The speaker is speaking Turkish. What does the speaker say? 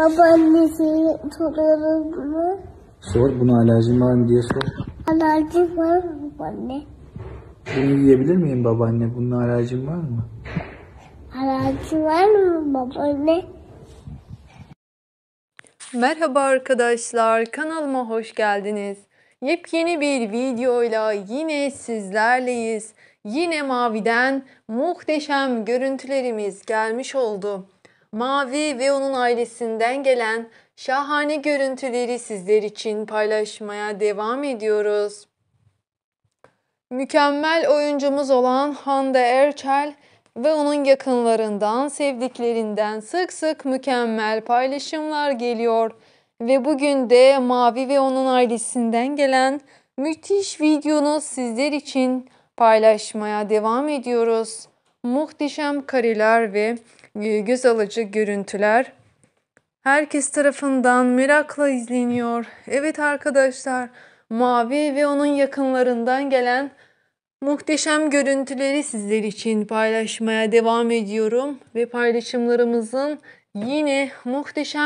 Babaannesini soruyoruz bunu. Sor buna alerjin var mı diye sor. Alerjim var mı babaanne? Bunu yiyebilir miyim babaanne? Bunun alerjin var mı? Alerjin var mı babaanne? Merhaba arkadaşlar, kanalıma hoş geldiniz. Yepyeni bir videoyla yine sizlerleyiz. Yine maviden muhteşem görüntülerimiz gelmiş oldu. Mavi ve onun ailesinden gelen şahane görüntüleri sizler için paylaşmaya devam ediyoruz. Mükemmel oyuncumuz olan Hande Erçel ve onun yakınlarından, sevdiklerinden sık sık mükemmel paylaşımlar geliyor. Ve bugün de Mavi ve onun ailesinden gelen müthiş videonu sizler için paylaşmaya devam ediyoruz. Muhteşem kareler ve göz alıcı görüntüler herkes tarafından merakla izleniyor. Evet arkadaşlar, mavi ve onun yakınlarından gelen muhteşem görüntüleri sizler için paylaşmaya devam ediyorum ve paylaşımlarımızın yine muhteşem